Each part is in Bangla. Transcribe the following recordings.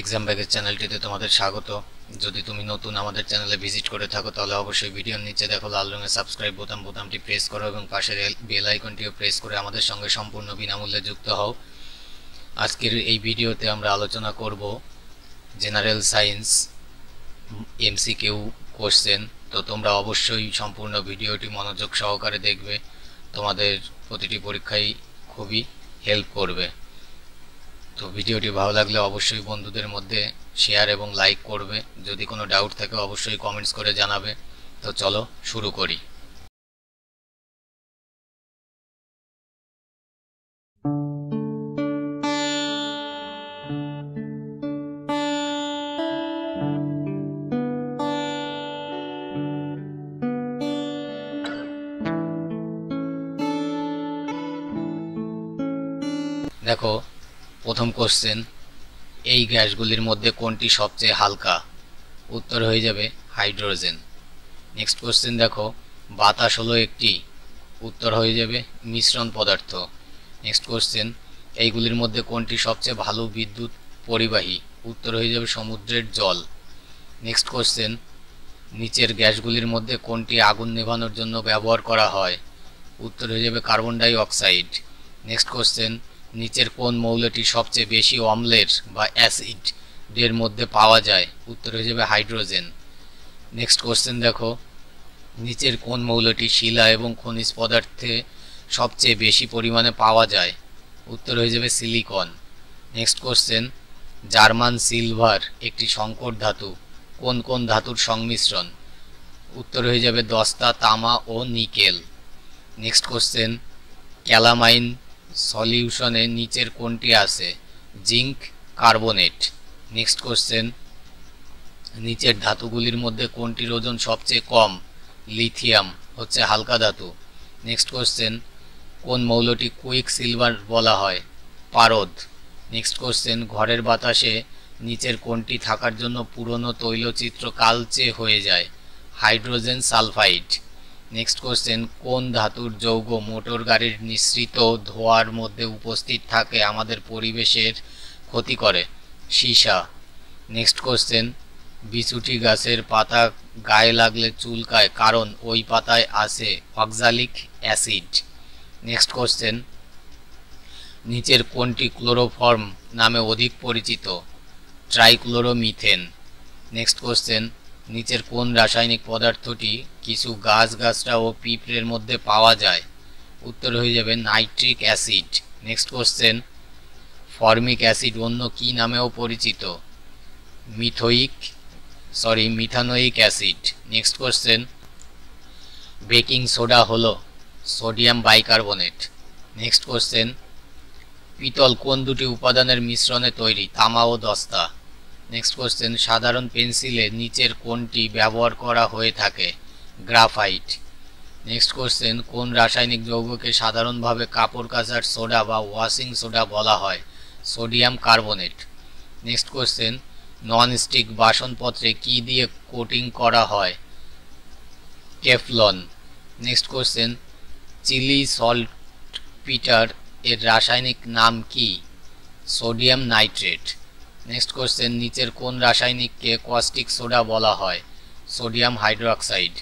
এক্সাম ব্যাগের চ্যানেলটিতে তোমাদের স্বাগত যদি তুমি নতুন আমাদের চ্যানেলে ভিজিট করে থাকো তাহলে অবশ্যই ভিডিওর নিচে দেখো লাল রঙের সাবস্ক্রাইব বোতাম বোতামটি প্রেস করো এবং পাশের বেল আইকনটিও প্রেস করে আমাদের সঙ্গে সম্পূর্ণ বিনামূল্যে যুক্ত হও আজকের এই ভিডিওতে আমরা আলোচনা করব জেনারেল সায়েন্স কেউ কোশ্চেন তো তোমরা অবশ্যই সম্পূর্ণ ভিডিওটি মনোযোগ সহকারে দেখবে তোমাদের প্রতিটি পরীক্ষাই খুবই হেল্প করবে তো ভিডিওটি ভালো লাগলে অবশ্যই বন্ধুদের মধ্যে শেয়ার এবং লাইক করবে যদি কোনো ডাউট থাকে অবশ্যই কমেন্টস করে জানাবে তো চলো শুরু করি দেখো প্রথম কোশ্চেন এই গ্যাসগুলির মধ্যে কোনটি সবচেয়ে হালকা উত্তর হয়ে যাবে হাইড্রোজেন নেক্সট কোশ্চেন দেখো বাতাস হলো একটি উত্তর হয়ে যাবে মিশ্রণ পদার্থ নেক্সট কোশ্চেন এইগুলির মধ্যে কোনটি সবচেয়ে ভালো বিদ্যুৎ পরিবাহী উত্তর হয়ে যাবে সমুদ্রের জল নেক্সট কোশ্চেন নিচের গ্যাসগুলির মধ্যে কোনটি আগুন নেভানোর জন্য ব্যবহার করা হয় উত্তর হয়ে যাবে carbon dioxide next question নিচের কোন মৌলটি সবচেয়ে বেশি অম্লের বা অ্যাসিড এর মধ্যে পাওয়া যায় উত্তর হিসেবে হাইড্রোজেন নেক্সট কোশ্চেন দেখো নিচের কোন মৌলটি শিলা এবং খনিজ পদার্থে সবচেয়ে বেশি পরিমাণে পাওয়া যায় উত্তর হয়ে যাবে silicon next question German silver একটি সংকট ধাতু কোন কোন ধাতুর সংমিশ্রণ উত্তর হয়ে যাবে দস্তা তামা ও নিকেল নেক্সট কোশ্চেন ক্যালামাইন সলিউশনে নিচের কোনটি আছে জিঙ্ক কার্বোনেট নেক্সট কোশ্চেন নিচের ধাতুগুলির মধ্যে কোনটির ওজন সবচেয়ে কম লিথিয়াম হচ্ছে হালকা ধাতু নেক্সট কোশ্চেন কোন মৌলটি কুইক সিলভার বলা হয় পারদ নেক্সট কোশ্চেন ঘরের বাতাসে নিচের কোনটি থাকার জন্য পুরনো তৈলচিত্র কালচে হয়ে যায় হাইড্রোজেন সালফাইড নেক্সট কোশ্চেন কোন ধাতুর যৌগ মোটর গাড়ির নিঃসৃত ধোয়ার মধ্যে উপস্থিত থাকে আমাদের পরিবেশের ক্ষতি করে সীসা নেক্সট কোশ্চেন বিচুটি গাছের পাতা গায়ে লাগলে চুলকায় কারণ ওই পাতায় আছে অক্সালিক অ্যাসিড নেক্সট কোশ্চেন নিচের কোনটি ক্লোরোফর্ম নামে অধিক পরিচিত ট্রাইক্লোরোমিথেন নেক্সট কোশ্চেন নিচের কোন রাসায়নিক পদার্থটি কিছু গাছগাছরা ও পিঁপড়ের মধ্যে পাওয়া যায় উত্তর হয়ে যাবে nitric acid next question formic acid অন্য কি নামেও পরিচিত methoic sorry methanoic acid next question baking soda হলো সোডিয়াম বাইকার্বনেট নেক্সট কোশ্চেন পিতল কোন দুটি উপাদানের মিশ্রণে তৈরি তামা ও দস্তা নেক্সট কোশ্চেন সাধারণ পেন্সিলে নিচের কোনটি ব্যবহার করা হয়ে থাকে গ্রাফাইট নেক্সট কোশ্চেন কোন রাসায়নিক যৌগকে সাধারণভাবে কাপড় কাচার সোডা বা ওয়াশিং সোডা বলা হয় sodium carbonate next question stick বাসনপত্রে কি দিয়ে কোটিং করা হয় Teflon next question Chile saltpetre এর রাসায়নিক নাম কি সোডিয়াম নাইট্রেট নেক্সট কোশ্চেন নিচের কোন রাসায়নিককে কস্টিক সোডা বলা হয় sodium hydroxide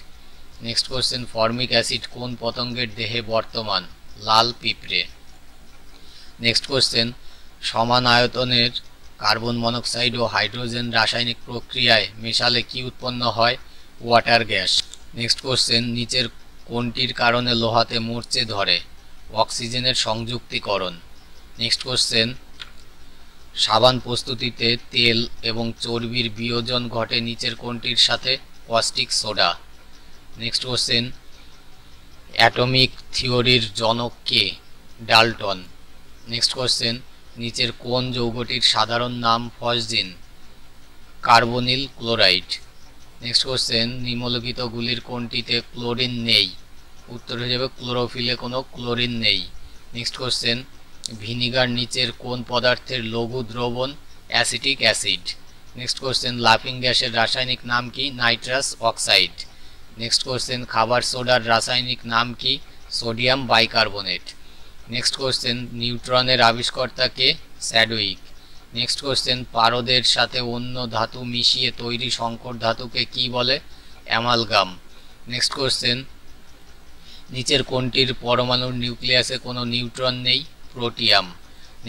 next question formic acid কোন পতঙ্গের দেহে বর্তমান লাল পিঁপড়ে নেক্সট কোশ্চেন সমান আয়তনের কার্বন মনোক্সাইড ও হাইড্রোজেন রাসায়নিক প্রক্রিয়ায় মেশালে কি উৎপন্ন হয় ওয়াটার গ্যাস নেক্সট কোশ্চেন নিচের কোনটির কারণে লোহাতে মরচে ধরে অক্সিজেনের সংযুক্তিকরণ নেক্সট কোশ্চেন সাবান প্রস্তুতিতে তেল এবং চর্বির বিয়োজন ঘটে নিচের কোনটির সাথে caustic soda next question atomic থিওরির জনক কে ডালটন নেক্সট কোশ্চেন নিচের কোন যৌগটির সাধারণ নাম phosgene carbonyl chloride next question নিম্নলিখিতগুলির কোনটিতে ক্লোরিন নেই উত্তর হিসেবে ক্লোরোফিলে কোনো ক্লোরিন নেই নেক্সট কোশ্চেন ভিনিগার নিচের কোন পদার্থের লঘু দ্রবণ অ্যাসিটিক অ্যাসিড নেক্সট কোশ্চেন লাফিং গ্যাসের রাসায়নিক নাম কি নাইট্রাস অক্সাইড নেক্সট কোশ্চেন খাবার সোডার রাসায়নিক নাম কি সোডিয়াম বাইকার্বনেট নেক্সট কোশ্চেন নিউট্রনের আবিষ্কর্তাকে স্যাডুইক নেক্সট কোশ্চেন পারদের সাথে অন্য ধাতু মিশিয়ে তৈরি সংকর ধাতুকে কি বলে অ্যামালগাম নেক্সট কোশ্চেন নিচের কোনটির পরমাণুর নিউক্লিয়াসে কোনো নিউট্রন নেই প্রোটিয়াম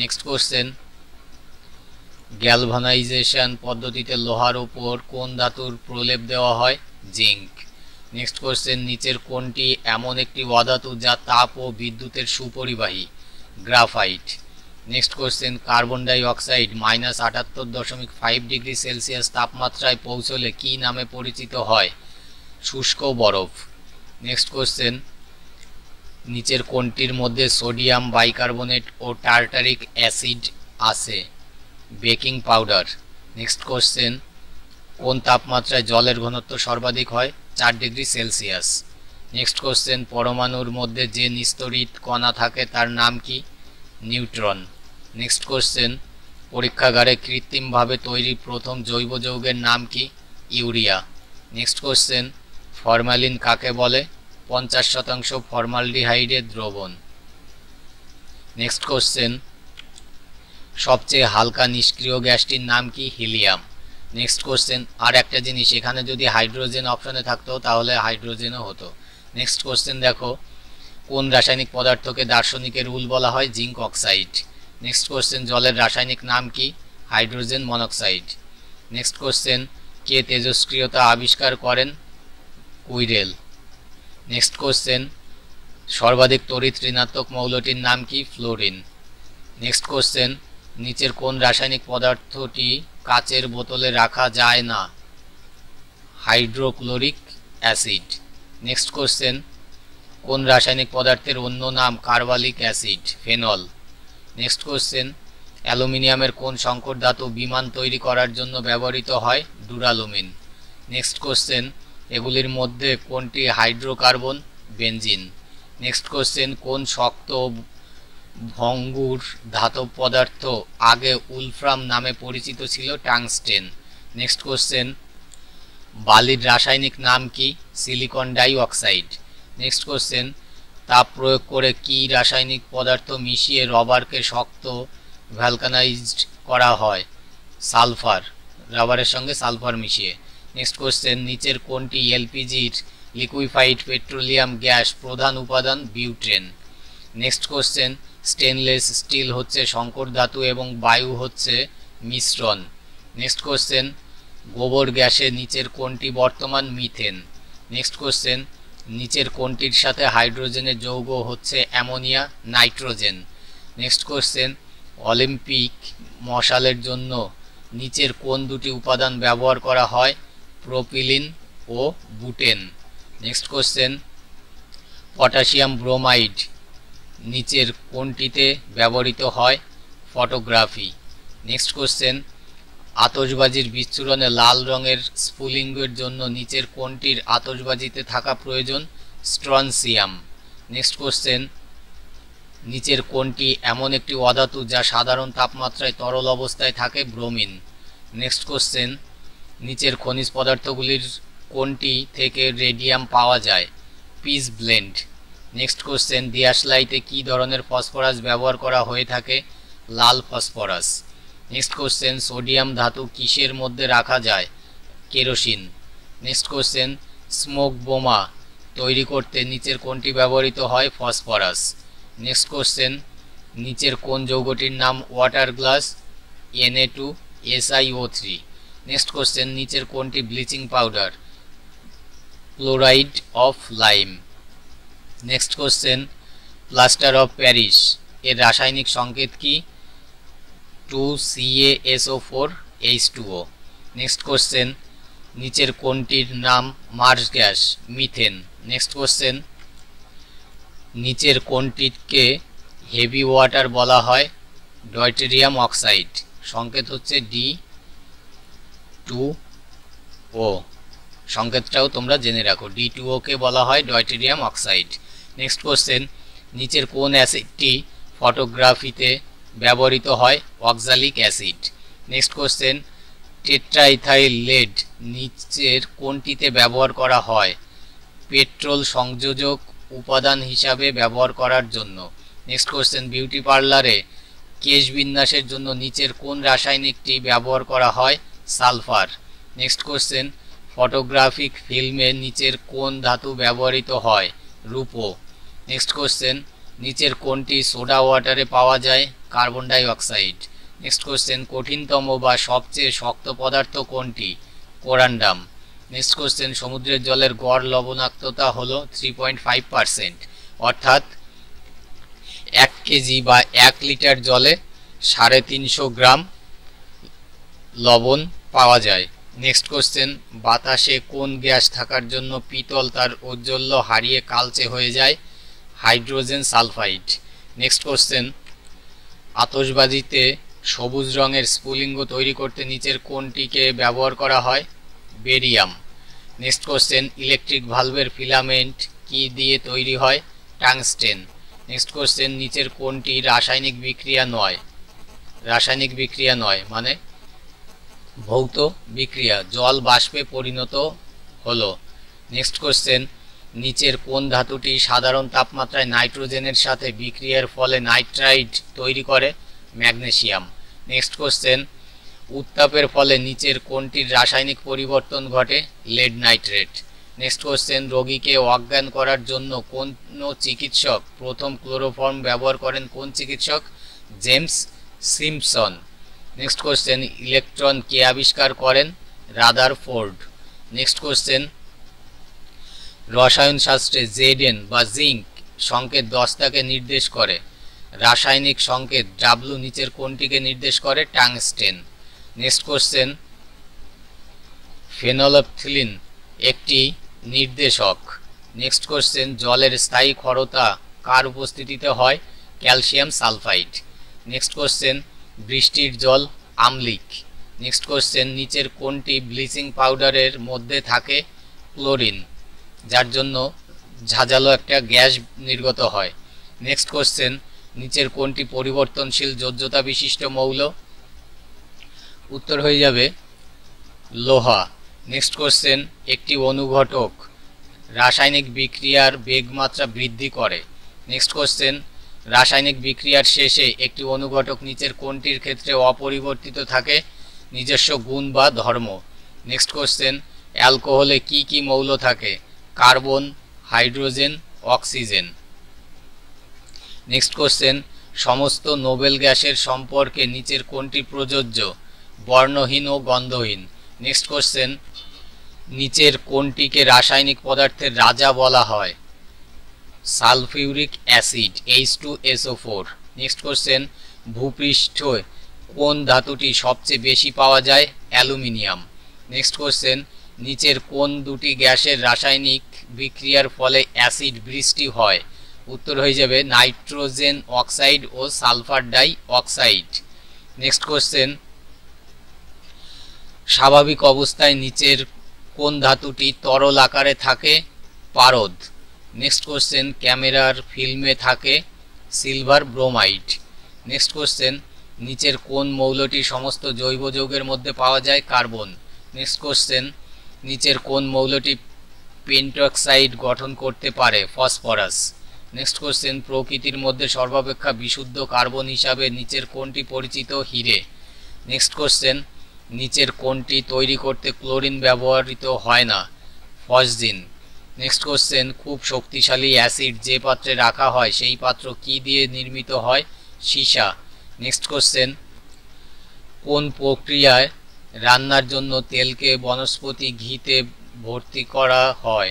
নেক্সট কোশ্চেন গ্যালভানাইজেশন পদ্ধতিতে লোহার ওপর কোন ধাতুর প্রলেপ দেওয়া হয় জিঙ্ক নেক্সট কোশ্চেন নিচের কোনটি এমন একটি অধাতু যা তাপ ও বিদ্যুতের সুপরিবাহী graphite next question carbon dioxide minus আটাত্তর দশমিক ফাইভ ডিগ্রি সেলসিয়াস তাপমাত্রায় পৌঁছলে কি নামে পরিচিত হয় শুষ্ক বরফ নেক্সট কোশ্চেন নিচের কোনটির মধ্যে সোডিয়াম বাইকার্বনেট ও টার্টারিক অ্যাসিড আছে বেকিং পাউডার নেক্সট কোশ্চেন কোন তাপমাত্রায় জলের ঘনত্ব সর্বাধিক হয় চার ডিগ্রি সেলসিয়াস নেক্সট কোশ্চেন পরমাণুর মধ্যে যে নিস্তরিত কণা থাকে তার নাম কি নিউট্রন নেক্সট কোশ্চেন পরীক্ষাগারে কৃত্রিমভাবে তৈরি প্রথম জৈব যৌগের নাম কি ইউরিয়া নেক্সট কোশ্চেন ফরমালিন কাকে বলে পঞ্চাশ শতাংশ ফরমালডিহাইডের দ্রবণ নেক্সট কোশ্চেন সবচেয়ে হালকা নিষ্ক্রিয় গ্যাসটির নাম কি হিলিয়াম নেক্সট কোশ্চেন আর একটা জিনিস এখানে যদি হাইড্রোজেন অপশনে থাকতো তাহলে হাইড্রোজেনও হতো নেক্সট কোশ্চেন দেখো কোন রাসায়নিক পদার্থকে দার্শনিকের রুল বলা হয় জিঙ্ক অক্সাইড নেক্সট কোশ্চেন জলের রাসায়নিক নাম কি হাইড্রোজেন মনোক্সাইড নেক্সট কোশ্চেন কে তেজস্ক্রিয়তা আবিষ্কার করেন কুইরেল নেক্সট কোশ্চেন সর্বাধিক তড়িৎ ঋণাত্মক মৌলটির নাম কি ফ্লোরিন নেক্সট কোশ্চেন নিচের কোন রাসায়নিক পদার্থটি কাচের বোতলে রাখা যায় না হাইড্রোক্লোরিক অ্যাসিড নেক্সট কোশ্চেন কোন রাসায়নিক পদার্থের অন্য নাম carbolic acid phenol next question অ্যালুমিনিয়ামের কোন সংকট ধাতু বিমান তৈরি করার জন্য ব্যবহৃত হয় ডুরালুমিন নেক্সট কোশ্চেন এগুলির মধ্যে কোনটি হাইড্রোকার্বন বেঞ্জিন নেক্সট কোশ্চেন কোন শক্ত ভঙ্গুর ধাতব পদার্থ আগে উলফ্রাম নামে পরিচিত ছিল টাংস্টেন নেক্সট কোশ্চেন বালির রাসায়নিক নাম কি সিলিকন ডাইঅক্সাইড নেক্সট কোশ্চেন তাপ প্রয়োগ করে কি রাসায়নিক পদার্থ মিশিয়ে রবারকে শক্ত ভ্যালকানাইজড করা হয় সালফার রাবারের সঙ্গে সালফার মিশিয়ে নেক্সট কোশ্চেন নিচের কোনটি এলপিজির লিকুইফাইড পেট্রোলিয়াম গ্যাস প্রধান উপাদান butane next question stainless steel হচ্ছে শঙ্কর ধাতু এবং বায়ু হচ্ছে মিশ্রণ নেক্সট কোশ্চেন গোবর গ্যাসে নিচের কোনটি বর্তমান মিথেন নেক্সট কোশ্চেন নিচের কোনটির সাথে হাইড্রোজেনের যৌগ হচ্ছে ammonia nitrogen next question Olympic মশালের জন্য নিচের কোন দুটি উপাদান ব্যবহার করা হয় প্রোপিলিন ও butane next question potassium bromide নিচের কোনটিতে ব্যবহৃত হয় ফটোগ্রাফি নেক্সট কোশ্চেন আতসবাজির বিচ্ছুরণে লাল রঙের স্ফুলিঙ্গের জন্য নিচের কোনটির আতসবাজিতে থাকা প্রয়োজন স্ট্রনসিয়াম নেক্সট কোশ্চেন নিচের কোনটি এমন একটি অধাতু যা সাধারণ তাপমাত্রায় তরল অবস্থায় থাকে ব্রোমিন নেক্সট কোশ্চেন নিচের খনিজ পদার্থগুলির কোনটি থেকে রেডিয়াম পাওয়া যায় পিস ব্লেন্ড নেক্সট কোশ্চেন দিয়াশলাইতে কি ধরনের ফসফরাস ব্যবহার করা হয়ে থাকে লাল ফসফরাস নেক্সট কোশ্চেন সোডিয়াম ধাতু কিসের মধ্যে রাখা যায় কেরোসিন নেক্সট কোশ্চেন স্মোক বোমা তৈরি করতে নিচের কোনটি ব্যবহৃত হয় ফসফরাস নেক্সট কোশ্চেন নিচের কোন যৌগটির নাম water glass NA two SIO three next question নিচের কোনটি bleaching powder chloride of lime next question plaster of Paris এর রাসায়নিক সংকেত কি two CASO four H two O next question নিচের কোনটির নাম marsh gas methane next question নিচের কোনটিকে হেভি ওয়াটার বলা হয় ডয়টেরিয়াম অক্সাইড সংকেত হচ্ছে ডি টু ও সংকেতটাও তোমরা জেনে রাখো ডি টু ওকে বলা হয় ডয়টেরিয়াম অক্সাইড নেক্সট কোশ্চেন নিচের কোন অ্যাসিডটি ফটোগ্রাফিতে ব্যবহৃত হয় oxalic acid next question tetraethyl lead নিচের কোনটিতে ব্যবহার করা হয় পেট্রোল সংযোজক উপাদান হিসাবে ব্যবহার করার জন্য নেক্সট কোশ্চেন বিউটি পার্লারে কেশ বিন্যাসের জন্য নিচের কোন রাসায়নিকটি ব্যবহার করা হয় সালফার নেক্সট কোশ্চেন ফটোগ্রাফিক ফিল্মে নিচের কোন ধাতু ব্যবহৃত হয় রূপো নেক্সট কোশ্চেন নিচের কোনটি সোডা ওয়াটারে পাওয়া যায় কার্বন ডাইঅক্সাইড নেক্সট কোশ্চেন কঠিনতম বা সবচেয়ে শক্ত পদার্থ কোনটি কোরান্ডাম নেক্সট কোশ্চেন সমুদ্রের জলের গড় লবণাক্ততা হল থ্রি পয়েন্ট ফাইভ পারসেন্ট অর্থাৎ এক কেজি বা এক লিটার জলে সাড়ে তিনশো গ্রাম লবণ পাওয়া যায় নেক্সট কোশ্চেন বাতাসে কোন গ্যাস থাকার জন্য পিতল তার ঔজ্জ্বল্য হারিয়ে কালচে হয়ে যায় হাইড্রোজেন সালফাইড নেক্সট কোশ্চেন আতসবাজিতে সবুজ রঙের স্পুলিঙ্গ তৈরি করতে নিচের কোনটিকে ব্যবহার করা হয় বেরিয়াম নেক্সট কোশ্চেন ইলেকট্রিক ভাল্বের ফিলামেন্ট কি দিয়ে তৈরি হয় টাংস্টেন নেক্সট কোশ্চেন নিচের কোনটি রাসায়নিক বিক্রিয়া নয় রাসায়নিক বিক্রিয়া নয় মানে ভৌত বিক্রিয়া জল বাষ্পে পরিণত হলো নেক্সট কোশ্চেন নিচের কোন ধাতুটি সাধারণ তাপমাত্রায় নাইট্রোজেনের সাথে বিক্রিয়ার ফলে নাইট্রাইড তৈরি করে ম্যাগনেশিয়াম নেক্সট কোশ্চেন উত্তাপের ফলে নিচের কোনটির রাসায়নিক পরিবর্তন ঘটে লেড নাইট্রেট নেক্সট কোশ্চেন রোগীকে অজ্ঞান করার জন্য কোন চিকিৎসক প্রথম ক্লোরোফর্ম ব্যবহার করেন কোন চিকিৎসক James Simpson next question electron কে আবিষ্কার করেন রাদার ফোর্ড নেক্সট কোশ্চেন রসায়নশাস্ত্রে জেডেন বা জিঙ্ক সংকেত দস্তাকে নির্দেশ করে রাসায়নিক সংকেত ডাব্লু নিচের কোনটিকে নির্দেশ করে টাংস্টেন নেক্সট কোশ্চেন ফেনলপথিলিন একটি নির্দেশক নেক্সট কোশ্চেন জলের স্থায়ী ক্ষরতা কার উপস্থিতিতে হয় ক্যালসিয়াম সালফাইড নেক্সট কোশ্চেন বৃষ্টির জল আমলিক নেক্সট কোশ্চেন নিচের কোনটি ব্লিচিং পাউডারের মধ্যে থাকে ক্লোরিন যার জন্য ঝাঁঝালো একটা গ্যাস নির্গত হয় নেক্সট কোশ্চেন নিচের কোনটি পরিবর্তনশীল যোজ্যতা বিশিষ্ট মৌল উত্তর হয়ে যাবে লোহা নেক্সট কোশ্চেন একটি অনুঘটক রাসায়নিক বিক্রিয়ার বেগমাত্রা বৃদ্ধি করে নেক্সট কোশ্চেন রাসায়নিক বিক্রিয়ার শেষে একটি অনুঘটক নিচের কোনটির ক্ষেত্রে অপরিবর্তিত থাকে নিজস্ব গুণ বা ধর্ম নেক্সট কোশ্চেন অ্যালকোহলে কি কি মৌল থাকে carbon hydrogen oxygen next question সমস্ত নোবেল গ্যাসের সম্পর্কে নিচের কোনটি প্রযোজ্য বর্ণহীন ও গন্ধহীন নেক্সট কোশ্চেন নিচের কোনটিকে রাসায়নিক পদার্থের রাজা বলা হয় sulphuric acid H two SO four next question ভূপৃষ্ঠ কোন ধাতুটি সবচেয়ে বেশি পাওয়া যায় অ্যালুমিনিয়াম নেক্সট কোশ্চেন নিচের কোন দুটি গ্যাসের রাসায়নিক বিক্রিয়ার ফলে অ্যাসিড বৃষ্টি হয় উত্তর হয়ে যাবে নাইট্রোজেন অক্সাইড ও sulphur dioxide next question স্বাভাবিক অবস্থায় নিচের কোন ধাতুটি তরল আকারে থাকে পারদ নেক্সট কোশ্চেন ক্যামেরার ফিল্মে থাকে সিলভার ব্রোমাইড নেক্সট কোশ্চেন নিচের কোন মৌলটি সমস্ত জৈব যৌগের মধ্যে পাওয়া যায় কার্বন নেক্সট কোশ্চেন নিচের কোন মৌলটি পেন্টক্সাইড গঠন করতে পারে ফসফরাস নেক্সট কোশ্চেন প্রকৃতির মধ্যে সর্বাপেক্ষা বিশুদ্ধ কার্বন হিসাবে নিচের কোনটি পরিচিত হিরে নেক্সট কোশ্চেন নিচের কোনটি তৈরি করতে ক্লোরিন ব্যবহৃত হয় না ফসজিন নেক্সট কোশ্চেন খুব শক্তিশালী অ্যাসিড যে পাত্রে রাখা হয় সেই পাত্র কি দিয়ে নির্মিত হয় সীসা নেক্সট কোশ্চেন কোন প্রক্রিয়ায় রান্নার জন্য তেলকে বনস্পতি ঘিতে ভর্তি করা হয়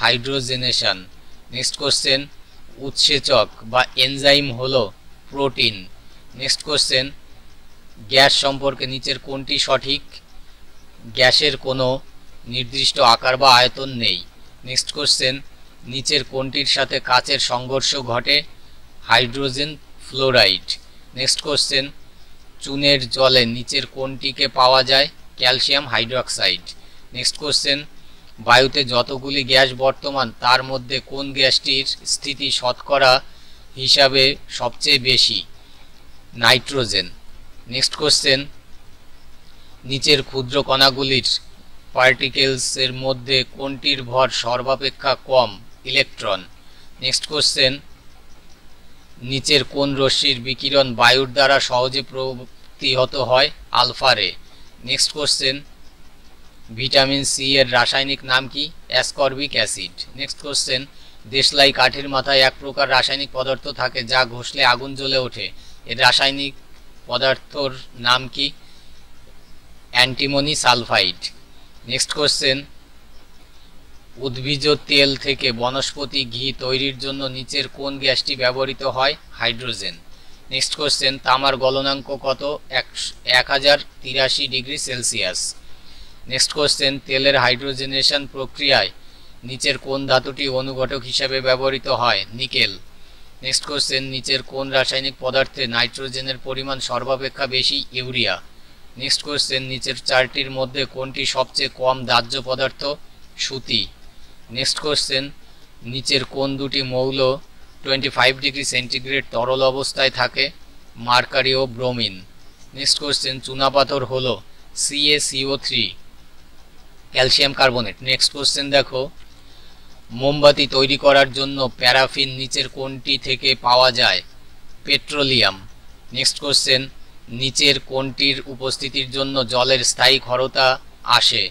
হাইড্রোজেনেশন নেক্সট কোশ্চেন উৎসেচক বা এনজাইম হলো প্রোটিন নেক্সট কোশ্চেন গ্যাস সম্পর্কে নিচের কোনটি সঠিক গ্যাসের কোনো নির্দিষ্ট আকার বা আয়তন নেই নেক্সট কোশ্চেন নিচের কোনটির সাথে কাচের সংঘর্ষ ঘটে হাইড্রোজেন ফ্লোরাইড নেক্সট কোশ্চেন চুনের জলে নিচের কোনটিকে পাওয়া যায় ক্যালসিয়াম হাইড্রোক্সাইড নেক্সট কোশ্চেন বায়ুতে যতগুলি গ্যাস বর্তমান তার মধ্যে কোন গ্যাসটির স্থিতি শতকরা হিসাবে সবচেয়ে বেশি নাইট্রোজেন নেক্সট কোশ্চেন নিচের ক্ষুদ্র কণাগুলির পার্টিকেলস এর মধ্যে কোনটির ভর সর্বাপেক্ষা কম ইলেকট্রন নেক্সট কোশ্চেন নিচের কোন রশ্মির বিকিরণ বায়ুর দ্বারা সহজে প্রতিহত হয় আলফারে নেক্সট কোশ্চেন ভিটামিন সি এর রাসায়নিক নাম কি অ্যাসকর্বিক অ্যাসিড নেক্সট কোশ্চেন দেশলাই কাঠের মাথায় এক প্রকার রাসায়নিক পদার্থ থাকে যা ঘষলে আগুন জ্বলে ওঠে এর রাসায়নিক পদার্থর নাম কি অ্যান্টিমনি সালফাইড নেক্সট কোশ্চেন উদ্ভিজ তেল থেকে বনস্পতি ঘি তৈরির জন্য নিচের কোন গ্যাসটি ব্যবহৃত হয় হাইড্রোজেন নেক্সট কোশ্চেন তামার গলনাঙ্ক কত এক হাজার তিরাশি ডিগ্রি সেলসিয়াস নেক্সট কোশ্চেন তেলের হাইড্রোজেনেশন প্রক্রিয়ায় নিচের কোন ধাতুটি অনুঘটক হিসাবে ব্যবহৃত হয় নিকেল নেক্সট কোশ্চেন নিচের কোন রাসায়নিক পদার্থে নাইট্রোজেনের পরিমাণ সর্বাপেক্ষা বেশি ইউরিয়া নেক্সট কোয়েশ্চেন নিচের চারটির মধ্যে কোনটি সবচেয়ে কম দাহ্য পদার্থ সুতি নেক্সট কোয়েশ্চেন নিচের কোন দুটি মৌল টোয়েন্টি ফাইভ ডিগ্রি সেন্টিগ্রেড তরল অবস্থায় থাকে মার্কারি ও ব্রোমিন নেক্সট কোয়েশ্চেন চুনাপাথর হল CO three calcium carbonate next question দেখো মোমবাতি তৈরি করার জন্য প্যারাফিন নিচের কোনটি থেকে পাওয়া যায় পেট্রোলিয়াম নেক্সট কোয়েশ্চেন নিচের কোনটির উপস্থিতির জন্য জলের স্থায়ী ক্ষরতা আসে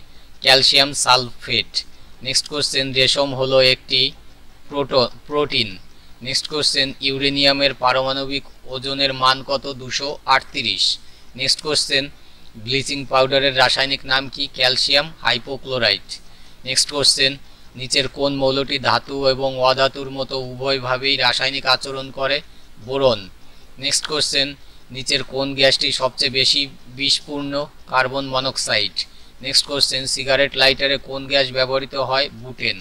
ক্যালসিয়াম সালফেট নেক্সট কোশ্চেন রেশম হলো একটি প্রোটো প্রোটিন নেক্সট কোশ্চেন ইউরেনিয়ামের পারমাণবিক ওজনের মান কত দুশো আটত্রিশ নেক্সট কোশ্চেন ব্লিচিং পাউডারের রাসায়নিক নাম কি ক্যালসিয়াম হাইপোক্লোরাইড নেক্সট কোশ্চেন নিচের কোন মৌলটি ধাতু এবং অধাতুর মতো উভয়ভাবেই রাসায়নিক আচরণ করে বোরন নেক্সট কোশ্চেন নিচের কোন গ্যাসটি সবচেয়ে বেশি বিষপূর্ণ carbon monoxide next question cigarette লাইটারে কোন গ্যাস ব্যবহৃত হয় বুটেন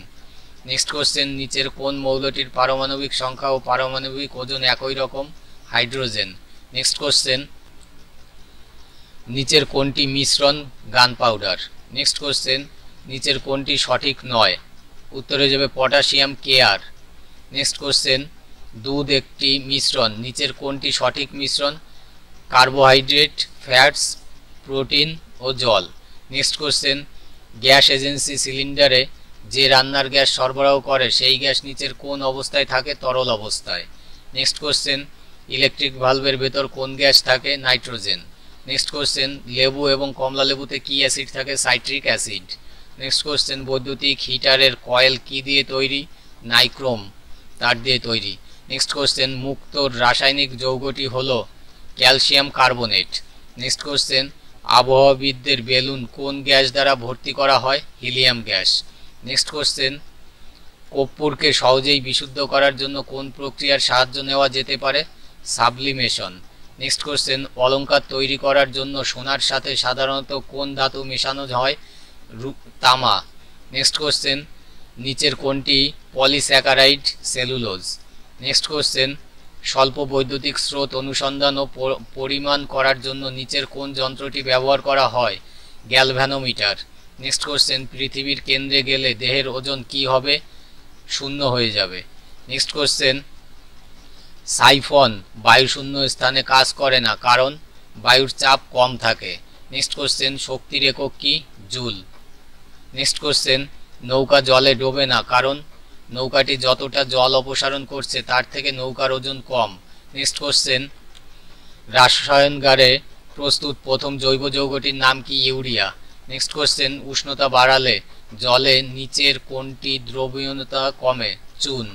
নেক্সট কোশ্চেন নিচের কোন মৌলটির পারমাণবিক সংখ্যা ও পারমাণবিক ওজন একই রকম হাইড্রোজেন নেক্সট কোশ্চেন নিচের কোনটি মিশ্রণ গান পাউডার নেক্সট কোশ্চেন নিচের কোনটি সঠিক নয় উত্তরে যাবে পটাশিয়াম কেয়ার নেক্সট কোশ্চেন দুধ একটি মিশ্রণ নিচের কোনটি সঠিক মিশ্রণ কার্বোহাইড্রেট ফ্যাটস প্রোটিন ও জল নেক্সট কোশ্চেন গ্যাস এজেন্সি সিলিন্ডারে যে রান্নার গ্যাস সরবরাহ করে সেই গ্যাস নিচের কোন অবস্থায় থাকে তরল অবস্থায় নেক্সট কোশ্চেন ইলেকট্রিক ভালভের ভেতর কোন গ্যাস থাকে নাইট্রোজেন নেক্সট কোশ্চেন লেবু এবং কমলা লেবুতে কি অ্যাসিড থাকে সাইট্রিক অ্যাসিড নেক্সট কোশ্চেন বৈদ্যুতিক হিটারের কয়েল কি দিয়ে তৈরি নাইক্রোম তার দিয়ে তৈরি নেক্সট কোশ্চেন মুক্তর রাসায়নিক যৌগটি হলো ক্যালসিয়াম কার্বোনেট নেক্সট কোশ্চেন আবহাওয়াবিদদের বেলুন কোন গ্যাস দ্বারা ভর্তি করা হয় হিলিয়াম গ্যাস নেক্সট কোশ্চেন কর্পূরকে সহজেই বিশুদ্ধ করার জন্য কোন প্রক্রিয়ার সাহায্য নেওয়া যেতে পারে সাবলিমেশন নেক্সট কোশ্চেন অলঙ্কার তৈরি করার জন্য সোনার সাথে সাধারণত কোন ধাতু মেশানো হয় তামা নেক্সট কোশ্চেন নিচের কোনটি পলিস্যাকারাইড সেলুলোজ নেক্সট কোশ্চেন স্বল্প বৈদ্যুতিক স্রোত অনুসন্ধান ও পরিমাণ করার জন্য নিচের কোন যন্ত্রটি ব্যবহার করা হয় গ্যালভ্যানোমিটার নেক্সট কোশ্চেন পৃথিবীর কেন্দ্রে গেলে দেহের ওজন কি হবে শূন্য হয়ে যাবে নেক্সট কোশ্চেন সাইফন বায়ুশূন্য স্থানে কাজ করে না কারণ বায়ুর চাপ কম থাকে নেক্সট কোশ্চেন শক্তির একক কি জুল নেক্সট কোশ্চেন নৌকা জলে ডোবে না কারণ নৌকাটি যতটা জল অপসারণ করছে তার থেকে নৌকার ওজন কম নেক্সট কোশ্চেন রাসায়নগারে প্রস্তুত প্রথম জৈব যৌগটির নাম কি ইউরিয়া নেক্সট কোশ্চেন উষ্ণতা বাড়ালে জলে নিচের কোনটি দ্রবণীয়তা কমে চুন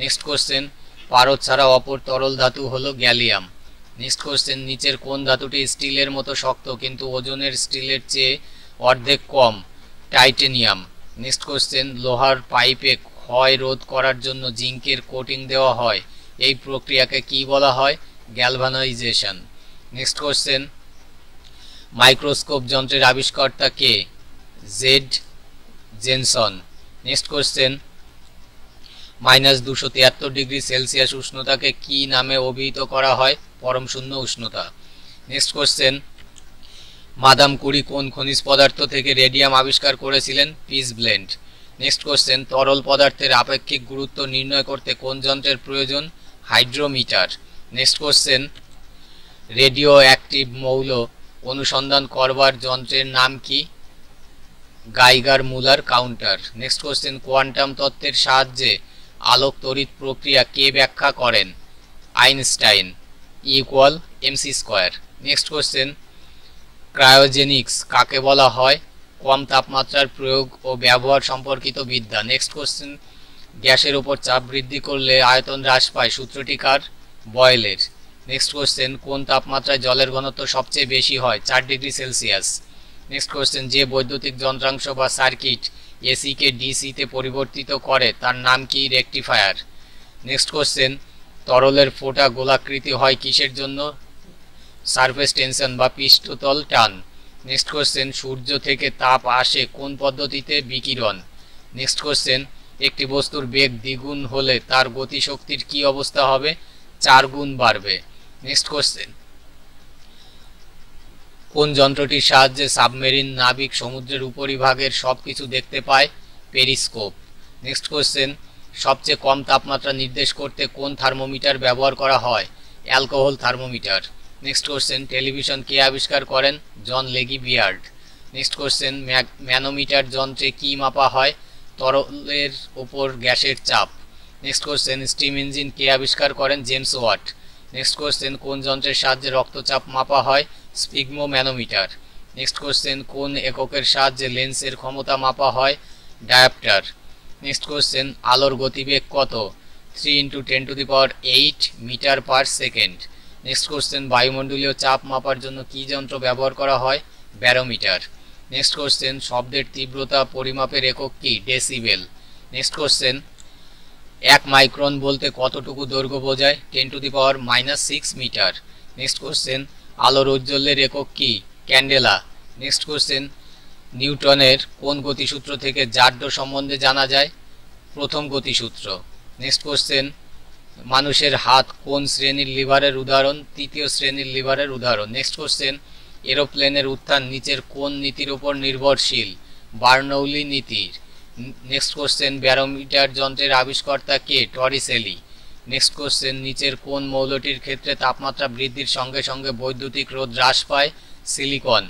নেক্সট কোশ্চেন পারদ ছাড়া অপর তরল ধাতু হলো গ্যালিয়াম নেক্সট কোশ্চেন নিচের কোন ধাতুটি স্টিলের মতো শক্ত কিন্তু ওজনের স্টিলের চেয়ে অর্ধেক কম টাইটেনিয়াম নেক্সট কোশ্চেন লোহার পাইপে ক্ষয় রোধ করার জন্য জিঙ্কের কোটিং দেওয়া হয় এই প্রক্রিয়াকে কি বলা হয় গ্যালভানাইজেশন নেক্সট কোশ্চেন মাইক্রোস্কোপ যন্ত্রের আবিষ্কর্তা কে Z Jansen next question minus দুশো তিয়াত্তর ডিগ্রি সেলসিয়াস উষ্ণতাকে কি নামে অভিহিত করা হয় পরম শূন্য উষ্ণতা নেক্সট কোশ্চেন মাদাম কুড়ি কোন খনিজ পদার্থ থেকে রেডিয়াম আবিষ্কার করেছিলেন পিস ব্লেন্ড নেক্সট কোশ্চেন তরল পদার্থের আপেক্ষিক গুরুত্ব নির্ণয় করতে কোন যন্ত্রের প্রয়োজন hydrometer next question radio active মৌল অনুসন্ধান করবার যন্ত্রের নাম কি Geiger Muller counter next question quantum তত্ত্বের সাহায্যে আলোক তড়িৎ প্রক্রিয়া কে ব্যাখ্যা করেন Einstein equal MC square next question cryogenics কাকে বলা হয় কম তাপমাত্রার প্রয়োগ ও ব্যবহার সম্পর্কিত বিদ্যা নেক্সট কোশ্চেন গ্যাসের ওপর চাপ বৃদ্ধি করলে আয়তন হ্রাস পায় সূত্রটি কার বয়েলের নেক্সট কোশ্চেন কোন তাপমাত্রায় জলের ঘনত্ব সবচেয়ে বেশি হয় চার ডিগ্রি সেলসিয়াস নেক্সট কোশ্চেন যে বৈদ্যুতিক যন্ত্রাংশ বা সার্কিট এসিকে ডিসিতে পরিবর্তিত করে তার নাম কি রেকটিফায়ার নেক্সট কোশ্চেন তরলের ফোটা গোলাকৃতি হয় কিসের জন্য সারফেস টেনশন বা পৃষ্ঠতল টান নেক্সট কোশ্চেন সূর্য থেকে তাপ আসে কোন পদ্ধতিতে বিকিরণ নেক্সট কোশ্চেন একটি বস্তুর বেগ দ্বিগুণ হলে তার গতিশক্তির কি অবস্থা হবে চার গুণ বাড়বে নেক্সট কোশ্চেন কোন যন্ত্রটির সাহায্যে সাবমেরিন নাবিক সমুদ্রের উপরিভাগের সব কিছু দেখতে পায় পেরিস্কোপ নেক্সট কোশ্চেন সবচেয়ে কম তাপমাত্রা নির্দেশ করতে কোন থার্মোমিটার ব্যবহার করা হয় alcohol thermometer next question television কে আবিষ্কার করেন জন লেগি বিয়ার্ড নেক্সট কোশ্চেন ম্যানোমিটার যন্ত্রে কি মাপা হয় তরলের ওপর গ্যাসের চাপ নেক্সট কোশ্চেন স্টিম ইঞ্জিন কে আবিষ্কার করেন জেমস ওয়াট নেক্সট কোশ্চেন কোন যন্ত্রের সাহায্যে রক্তচাপ মাপা হয় স্পিগমো ম্যানোমিটার নেক্সট কোশ্চেন কোন এককের সাহায্যে লেন্সের ক্ষমতা মাপা হয় ডায়াপ্টার নেক্সট কোশ্চেন আলোর গতিবেগ কত three into ten to the power eight metre per second next question বায়ুমণ্ডলীয় চাপ মাপার জন্য কি যন্ত্র ব্যবহার করা হয় ব্যারোমিটার নেক্সট কোশ্চেন শব্দের তীব্রতা পরিমাপের একক কি ডেসিবেল নেক্সট কোশ্চেন এক মাইক্রন বলতে কতটুকু দৈর্ঘ্য বোঝায় ten to the power minus six metre next question আলোর উজ্জ্বলের একক কি ক্যান্ডেলা নেক্সট কোশ্চেন নিউটনের কোন গতিসূত্র থেকে জাড্য সম্বন্ধে জানা যায় প্রথম গতিসূত্র নেক্সট কোশ্চেন মানুষের হাত কোন শ্রেণীর লিভারের উদাহরণ তৃতীয় শ্রেণীর লিভারের উদাহরণ নেক্সট কোশ্চেন এরোপ্লেনের উত্থান নিচের কোন নীতির উপর নির্ভরশীল বার্নৌলি নীতির নেক্সট কোশ্চেন ব্যারোমিটার যন্ত্রের আবিষ্কর্তা কে টরিসেলি নেক্সট কোশ্চেন নিচের কোন মৌলটির ক্ষেত্রে তাপমাত্রা বৃদ্ধির সঙ্গে সঙ্গে বৈদ্যুতিক রোধ হ্রাস পায় সিলিকন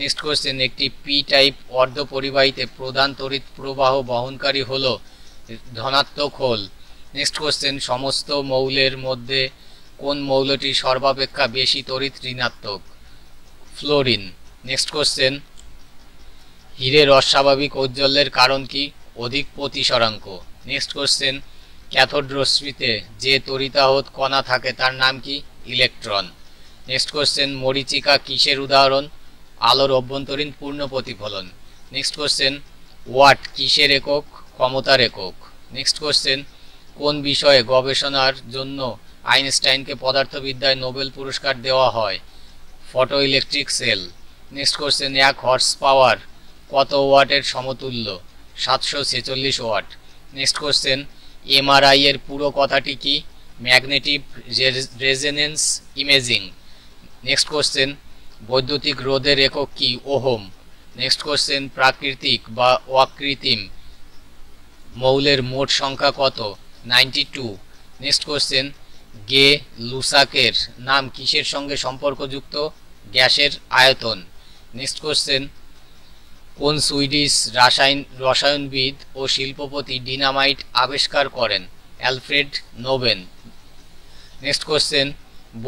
নেক্সট কোশ্চেন একটি পি টাইপ অর্ধপরিবাহীতে প্রধান তড়িৎ প্রবাহ বহনকারী হল ধনাত্মক হোল নেক্সট কোশ্চেন সমস্ত মৌলের মধ্যে কোন মৌলটি সর্বাপেক্ষা বেশি তড়িৎ ঋণাত্মক ফ্লোরিন নেক্সট কোশ্চেন হীরের অস্বাভাবিক ঔজ্জ্বল্যের কারণ কি অধিক প্রতিসরাঙ্ক নেক্সট কোশ্চেন ক্যাথোড্রশ্মিতে যে তরিতাহত কণা থাকে তার নাম কি ইলেকট্রন নেক্সট কোশ্চেন মরিচিকা কিসের উদাহরণ আলোর অভ্যন্তরীণ পূর্ণ প্রতিফলন নেক্সট কোশ্চেন ওয়াট কিসের একক ক্ষমতার একক নেক্সট কোশ্চেন কোন বিষয়ে গবেষণার জন্য আইনস্টাইনকে পদার্থবিদ্যায় নোবেল পুরস্কার দেওয়া হয় photo electric cell next question এক হর্স পাওয়ার কত ওয়াটের সমতুল্য সাতশো ছেচল্লিশ ওয়াট নেক্সট কোশ্চেন এমআরআই এর পুরো কথাটি কি magnetic resonance imaging next question বৈদ্যুতিক রোধের একক কি ওহোম নেক্সট কোশ্চেন প্রাকৃতিক বা অকৃত্রিম মৌলের মোট সংখ্যা কত ninety two next question Gay লুসাকের নাম কিসের সঙ্গে সম্পর্কযুক্ত গ্যাসের আয়তন নেক্সট কোশ্চেন কোন সুইডিশ রাসায়ন রসায়নবিদ ও শিল্পপতি ডিনামাইট আবিষ্কার করেন অ্যালফ্রেড নোবেন নেক্সট কোশ্চেন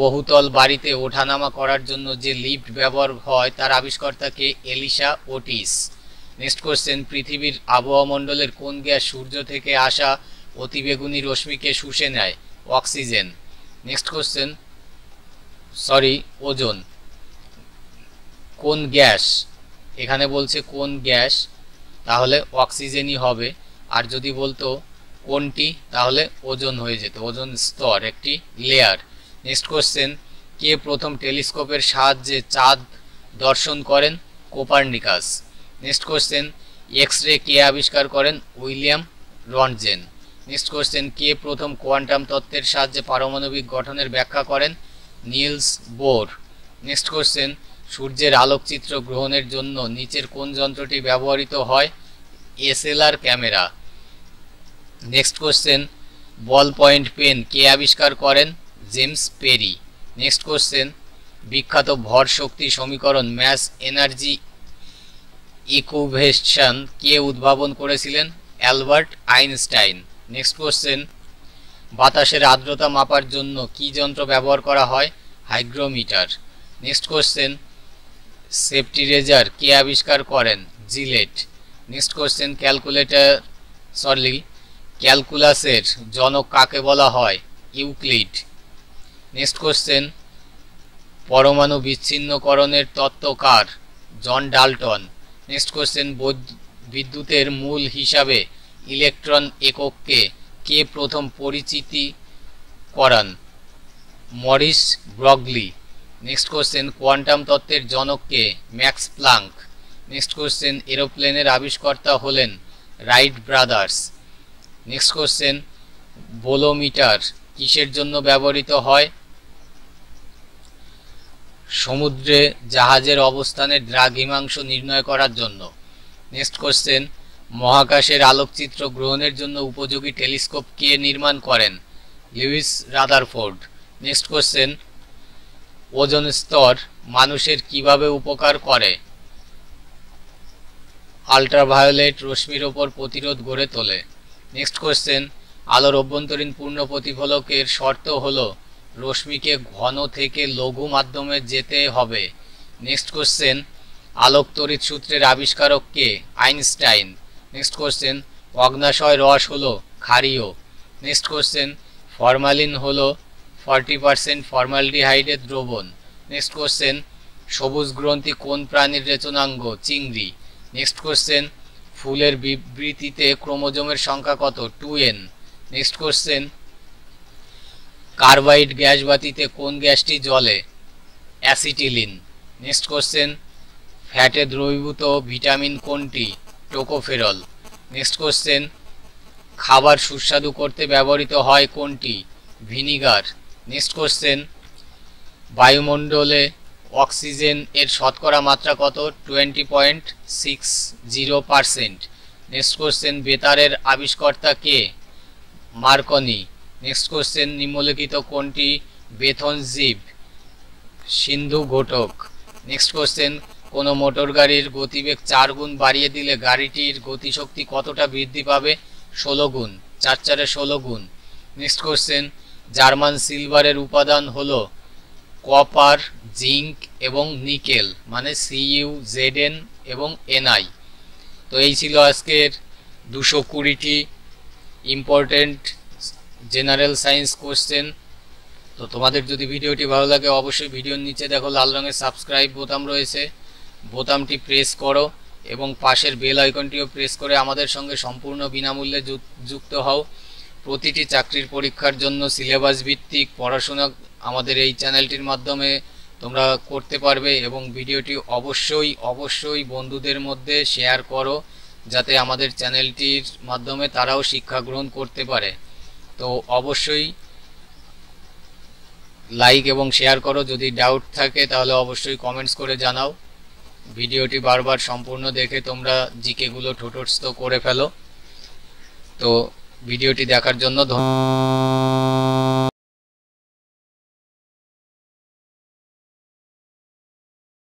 বহুতল বাড়িতে ওঠানামা করার জন্য যে লিফট ব্যবহার হয় তার আবিষ্কর্তাকে এলিসা ওটিস নেক্সট কোশ্চেন পৃথিবীর আবহাওয়া মণ্ডলের কোন গ্যাস সূর্য থেকে আসা অতিবেগুনি রশ্মিকে শুষে নেয় অক্সিজেন নেক্সট কোশ্চেন সরি ওজন কোন গ্যাস এখানে বলছে কোন গ্যাস তাহলে অক্সিজেনই হবে আর যদি বলতো কোনটি তাহলে ওজন হয়ে যেত ওজন স্তর একটি লেয়ার নেক্সট কোশ্চেন কে প্রথম টেলিস্কোপের সাহায্যে চাঁদ দর্শন করেন Copernicus next question X ray কে আবিষ্কার করেন উইলিয়াম রনজেন নেক্সট কোয়েশ্চেন কে প্রথম কোয়ান্টাম তত্ত্বের সাহায্যে পারমাণবিক গঠনের ব্যাখ্যা করেন নিলস বোর নেক্সট কোয়েশ্চেন সূর্যের আলোকচিত্র গ্রহণের জন্য নিচের কোন যন্ত্রটি ব্যবহৃত হয় SLR camera next question ball point pen কে আবিষ্কার করেন জেমস পেরি নেক্সট কোয়েশ্চেন বিখ্যাত ভর শক্তি সমীকরণ ম্যাস এনার্জি ইকুভেশন কে উদ্ভাবন করেছিলেন অ্যালবার্ট আইনস্টাইন নেক্সট কোশ্চেন বাতাসের আর্দ্রতা মাপার জন্য কি যন্ত্র ব্যবহার করা হয় hygrometer next question safety razor কে আবিষ্কার করেন Gillette next question calculator sorry ক্যালকুলাসের জনক কাকে বলা হয় ইউক্লিড নেক্সট কোশ্চেন পরমাণু বিচ্ছিন্নকরণের তত্ত্বকার জন ডালটন নেক্সট কোশ্চেন বিদ্যুতের মূল হিসাবে ইলেকট্রন এককে কে প্রথম পরিচিতি করান Maurice Broglie next question quantum তত্ত্বের জনককে ম্যাক্স প্লাঙ্ক নেক্সট কোশ্চেন এরোপ্লেনের আবিষ্কর্তা হলেন Wright brothers next question bolometer কিসের জন্য ব্যবহৃত হয় সমুদ্রে জাহাজের অবস্থানের দ্রাঘিমাংশ নির্ণয় করার জন্য নেক্সট কোশ্চেন মহাকাশের আলোকচিত্র গ্রহণের জন্য উপযোগী টেলিস্কোপ কে নির্মাণ করেন লুইস রাদারফোর্ড নেক্সট কোশ্চেন ওজন স্তর মানুষের কিভাবে উপকার করে আল্ট্রাভায়োলেট রশ্মির ওপর প্রতিরোধ গড়ে তোলে নেক্সট কোশ্চেন আলোর অভ্যন্তরীণ পূর্ণ প্রতিফলকের শর্ত হল রশ্মিকে ঘন থেকে লঘু মাধ্যমে যেতে হবে নেক্সট কোশ্চেন আলোক তরিত সূত্রের আবিষ্কারক কে আইনস্টাইন নেক্সট কোশ্চেন অগ্নাশয় রস হলো ক্ষারীয় নেক্সট কোশ্চেন ফরমালিন হলো ফর্টি পার্সেন্ট ফর্মালডিহাইডের দ্রবণ নেক্সট কোশ্চেন সবুজ গ্রন্থি কোন প্রাণীর রেচনাঙ্গ চিংড়ি নেক্সট কোশ্চেন ফুলের বিবৃতিতে ক্রোমোজোমের সংখ্যা কত two N next question carbide gas বাতিতে কোন গ্যাসটি জলে অ্যাসিটিলিন নেক্সট কোশ্চেন ফ্যাটে দ্রবীভূত ভিটামিন কোনটি টোকোফেরল নেক্সট কোশ্চেন খাবার সুস্বাদু করতে ব্যবহৃত হয় কোনটি ভিনিগার নেক্সট কোশ্চেন বায়ুমণ্ডলে অক্সিজেন এর শতকরা মাত্রা কত twenty point six zero percent next question বেতারের আবিষ্কর্তা কে মার্কনি নেক্সট কোশ্চেন নিম্নলিখিত কোনটি বেথন জীব সিন্ধু ঘটক নেক্সট কোশ্চেন কোনো মোটর গাড়ির গতিবেগ চার গুণ বাড়িয়ে দিলে গাড়িটির গতিশক্তি কতটা বৃদ্ধি পাবে ষোলো গুণ চার চারে ষোলো গুণ নেক্সট কোশ্চেন জার্মান সিলভারের উপাদান হলো কপার জিঙ্ক এবং নিকেল মানে সিইউ এন এবং এনআই তো এই ছিল আজকের দুশো কুড়িটি ইম্পর্টেন্ট জেনারেল সায়েন্স কোশ্চেন তো তোমাদের যদি ভিডিওটি ভালো লাগে অবশ্যই ভিডিওর নিচে দেখো লাল রঙের সাবস্ক্রাইব বোতাম রয়েছে বোতামটি প্রেস করো এবং পাশের বেল আইকনটিও প্রেস করে আমাদের সঙ্গে সম্পূর্ণ বিনামূল্যে যুক্ত হও প্রতিটি চাকরির পরীক্ষার জন্য সিলেবাস ভিত্তিক পড়াশোনা আমাদের এই চ্যানেলটির মাধ্যমে তোমরা করতে পারবে এবং ভিডিওটি অবশ্যই অবশ্যই বন্ধুদের মধ্যে শেয়ার করো যাতে আমাদের চ্যানেলটির মাধ্যমে তারাও শিক্ষা গ্রহণ করতে পারে তো অবশ্যই লাইক এবং শেয়ার করো যদি ডাউট থাকে তাহলে অবশ্যই কমেন্টস করে জানাও ভিডিওটি বারবার সম্পূর্ণ দেখে তোমরা জিকেগুলো ঠোঁটস্থ করে ফেলো তো ভিডিওটি দেখার জন্য ধন্যবাদ